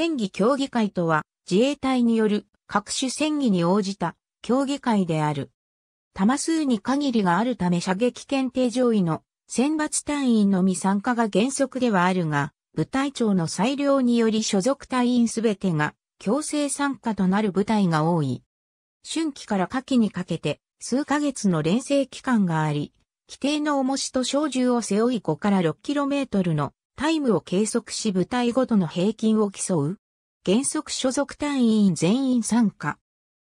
戦技協議会とは、自衛隊による各種戦技に応じた協議会である。摩数に限りがあるため射撃検定上位の選抜隊員のみ参加が原則ではあるが、部隊長の裁量により所属隊員すべてが強制参加となる部隊が多い。春季から夏季にかけて数ヶ月の連成期間があり、規定の重しと小銃を背負い5から 6km のタイムを計測し部隊ごとの平均を競う。原則所属隊員全員参加。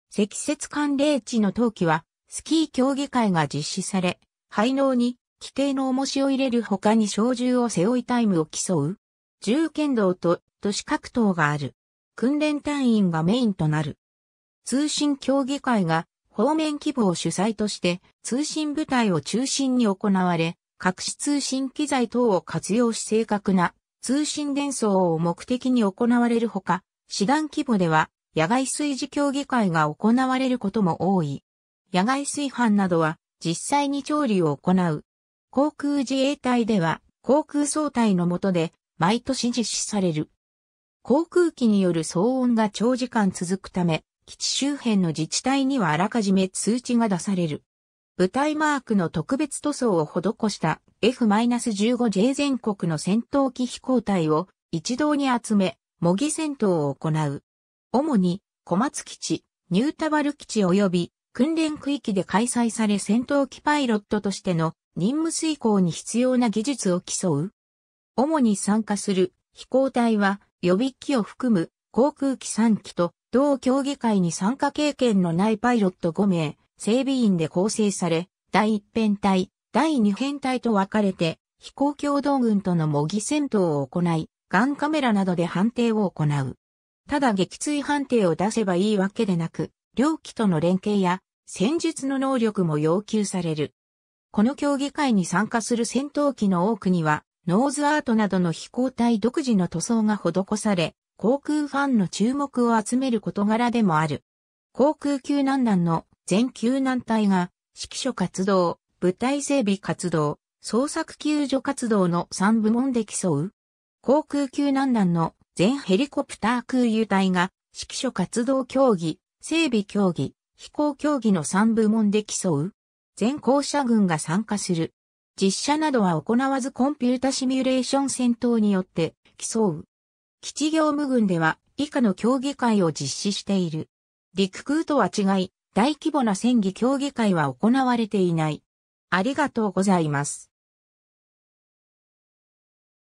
積雪寒冷地の冬季は、スキー競技会が実施され、排能に規定の重しを入れる他に小銃を背負いタイムを競う。銃剣道と都市格闘がある。訓練隊員がメインとなる。通信競技会が方面規模を主催として通信部隊を中心に行われ、隠し通信機材等を活用し正確な通信伝送を目的に行われるほか、師団規模では野外炊事協議会が行われることも多い。野外炊飯などは実際に調理を行う。航空自衛隊では航空総体の下で毎年実施される。航空機による騒音が長時間続くため、基地周辺の自治体にはあらかじめ通知が出される。舞台マークの特別塗装を施した F-15J 全国の戦闘機飛行隊を一堂に集め、模擬戦闘を行う。主に小松基地、ニュータバル基地及び訓練区域で開催され戦闘機パイロットとしての任務遂行に必要な技術を競う。主に参加する飛行隊は予備機を含む航空機3機と同競技会に参加経験のないパイロット5名、整備員で構成され、第一編隊、第二編隊と分かれて、飛行共同軍との模擬戦闘を行い、ガンカメラなどで判定を行う。ただ撃墜判定を出せばいいわけでなく、両機との連携や戦術の能力も要求される。この競技会に参加する戦闘機の多くには、ノーズアートなどの飛行隊独自の塗装が施され、航空ファンの注目を集める事柄でもある。航空救難団の全救難隊が、指揮所活動、部隊整備活動、捜索救助活動の3部門で競う。航空救難団の全ヘリコプター空輸隊が、指揮所活動競技、整備競技、飛行競技の3部門で競う。全校舎軍が参加する。実写などは行わずコンピュータシミュレーション戦闘によって競う。基地業務軍では以下の競技会を実施している。陸空とは違い、大規模な戦技協議会は行われていない。ありがとうございます。